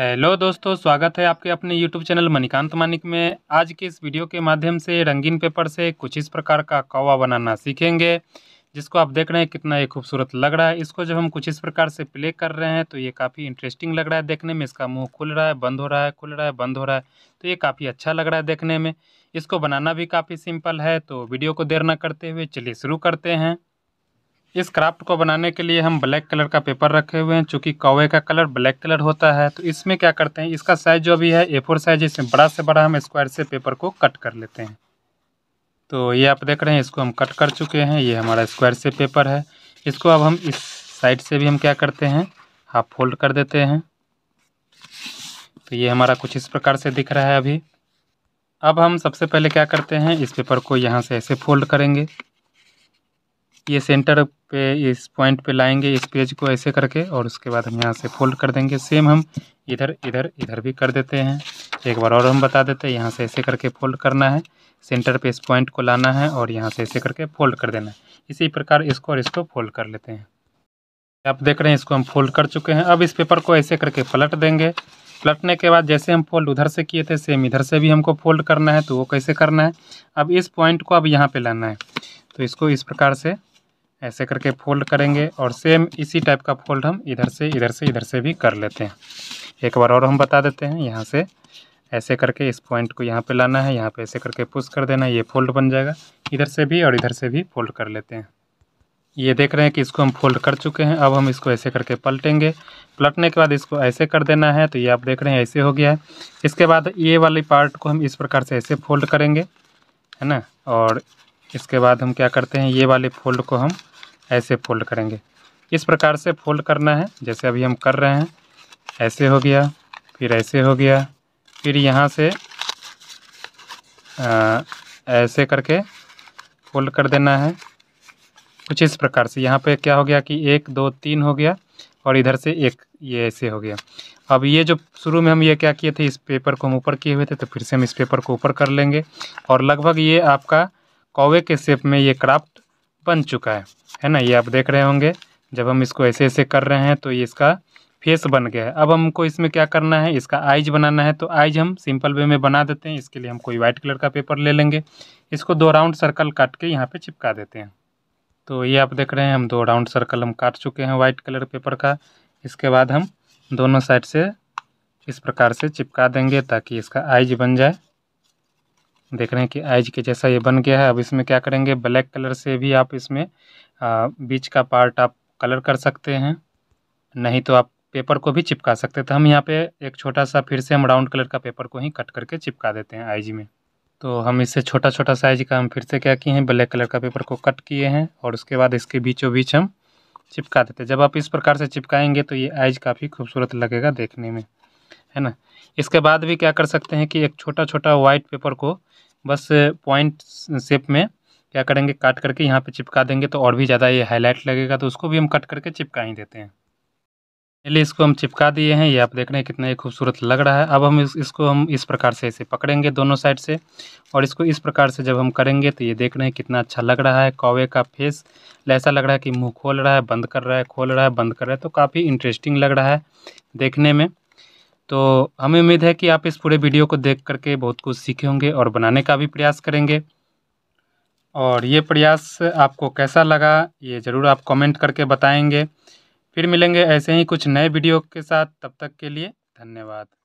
hello दोस्तों स्वागत है आपके अपने यूट्यूब चैनल मणिकांत मानिक में आज के इस वीडियो के माध्यम से रंगीन पेपर से कुछ इस प्रकार का कौवा बनाना सीखेंगे जिसको आप देख रहे हैं कितना ये खूबसूरत लग रहा है इसको जब हम कुछ इस प्रकार से प्ले कर रहे हैं तो ये काफ़ी इंटरेस्टिंग लग रहा है देखने में इसका मुँह खुल रहा है बंद हो रहा है खुल रहा है बंद हो रहा है तो ये काफ़ी अच्छा लग रहा है देखने में इसको बनाना भी काफ़ी सिंपल है तो वीडियो को देर ना करते हुए चलिए शुरू करते हैं इस क्राफ्ट को बनाने के लिए हम ब्लैक कलर का पेपर रखे हुए हैं चूँकि कौवे का कलर ब्लैक कलर होता है तो इसमें क्या करते हैं इसका साइज़ जो भी है ए फोर साइज इसमें बड़ा से बड़ा हम स्क्वायर से पेपर को कट कर लेते हैं तो ये आप देख रहे हैं इसको हम कट कर चुके हैं ये हमारा स्क्वायर से पेपर है इसको अब हम इस साइड से भी हम क्या करते हैं हाफ फोल्ड कर देते हैं तो ये हमारा कुछ इस प्रकार से दिख रहा है अभी अब हम सबसे पहले क्या करते हैं इस पेपर को यहाँ से ऐसे फोल्ड करेंगे ये सेंटर पे इस पॉइंट पे लाएंगे इस पेज को ऐसे करके और उसके बाद हम यहाँ से फोल्ड कर देंगे सेम हम इधर इधर इधर भी कर देते हैं एक बार और हम बता देते हैं यहाँ से ऐसे करके फोल्ड करना है सेंटर पे इस पॉइंट को लाना है और यहाँ से ऐसे करके फोल्ड कर देना है इसी प्रकार इसको और इसको फोल्ड कर लेते हैं आप देख रहे हैं इसको हम फोल्ड कर चुके हैं अब इस पेपर को ऐसे करके पलट देंगे पलटने के बाद जैसे हम फोल्ड उधर से किए थे सेम इधर से भी हमको फोल्ड करना है तो वो कैसे करना है अब इस पॉइंट को अब यहाँ पे लाना है तो इसको इस प्रकार से ऐसे करके फोल्ड करेंगे और सेम इसी टाइप का फोल्ड हम इधर से इधर से इधर से भी कर लेते हैं एक बार और हम बता देते हैं यहाँ से ऐसे करके इस पॉइंट को यहाँ पे लाना है यहाँ पे ऐसे करके पुश कर देना है ये फोल्ड बन जाएगा इधर से भी और इधर से भी फोल्ड कर लेते हैं ये देख रहे हैं कि इसको हम फोल्ड कर चुके हैं अब हम इसको ऐसे करके पलटेंगे पलटने के बाद इसको ऐसे कर देना है तो ये आप देख रहे हैं ऐसे हो गया है इसके बाद ये वाली पार्ट को हम इस प्रकार से ऐसे फोल्ड करेंगे है ना और इसके बाद हम क्या करते हैं ये वाले फोल्ड को हम ऐसे फोल्ड करेंगे इस प्रकार से फोल्ड करना है जैसे अभी हम कर रहे हैं ऐसे हो गया फिर ऐसे हो गया फिर यहाँ से आ, ऐसे करके फोल्ड कर देना है कुछ इस प्रकार से यहाँ पे क्या हो गया कि एक दो तीन हो गया और इधर से एक ये ऐसे हो गया अब ये जो शुरू में हम ये क्या किए थे इस पेपर को हम ऊपर किए हुए थे तो फिर से हम इस पेपर को ऊपर कर लेंगे और लगभग ये आपका कौवे के शेप में ये क्राफ्ट बन चुका है है ना ये आप देख रहे होंगे जब हम इसको ऐसे ऐसे कर रहे हैं तो ये इसका फेस बन गया है अब हमको इसमें क्या करना है इसका आइज बनाना है तो आइज हम सिंपल वे में बना देते हैं इसके लिए हम कोई व्हाइट कलर का पेपर ले लेंगे इसको दो राउंड सर्कल काट के यहाँ पे चिपका देते हैं तो ये आप देख रहे हैं हम दो राउंड सर्कल हम काट चुके हैं वाइट कलर पेपर का इसके बाद हम दोनों साइड से इस प्रकार से चिपका देंगे ताकि इसका आइज बन जाए देख रहे हैं कि आइज के जैसा ये बन गया है अब इसमें क्या करेंगे ब्लैक कलर से भी आप इसमें आ, बीच का पार्ट आप कलर कर सकते हैं नहीं तो आप पेपर को भी चिपका सकते तो हम यहाँ पे एक छोटा सा फिर से हम राउंड कलर का पेपर को ही कट करके चिपका देते हैं आईजी में तो हम इससे छोटा छोटा साइज का हम फिर से क्या किए हैं ब्लैक कलर का पेपर को कट किए हैं और उसके बाद इसके बीचों बीच हम चिपका देते हैं जब आप इस प्रकार से चिपकाएंगे तो ये आइज काफ़ी खूबसूरत लगेगा देखने में है ना इसके बाद भी क्या कर सकते हैं कि एक छोटा छोटा वाइट पेपर को बस पॉइंट शेप में क्या करेंगे काट करके यहाँ पे चिपका देंगे तो और भी ज़्यादा ये हाईलाइट लगेगा तो उसको भी हम कट करके चिपका ही देते हैं पहले इसको हम चिपका दिए हैं ये आप देख रहे हैं कितना ये खूबसूरत लग रहा है अब हम इस, इसको हम इस प्रकार से इसे पकड़ेंगे दोनों साइड से और इसको इस प्रकार से जब हम करेंगे तो ये देख रहे हैं कितना अच्छा लग रहा है कौवे का फेस ऐसा लग रहा है कि मुँह खोल रहा है बंद कर रहा है खोल रहा है बंद कर रहा है तो काफ़ी इंटरेस्टिंग लग रहा है देखने में तो हमें उम्मीद है कि आप इस पूरे वीडियो को देख करके बहुत कुछ सीखे होंगे और बनाने का भी प्रयास करेंगे और ये प्रयास आपको कैसा लगा ये ज़रूर आप कमेंट करके बताएंगे फिर मिलेंगे ऐसे ही कुछ नए वीडियो के साथ तब तक के लिए धन्यवाद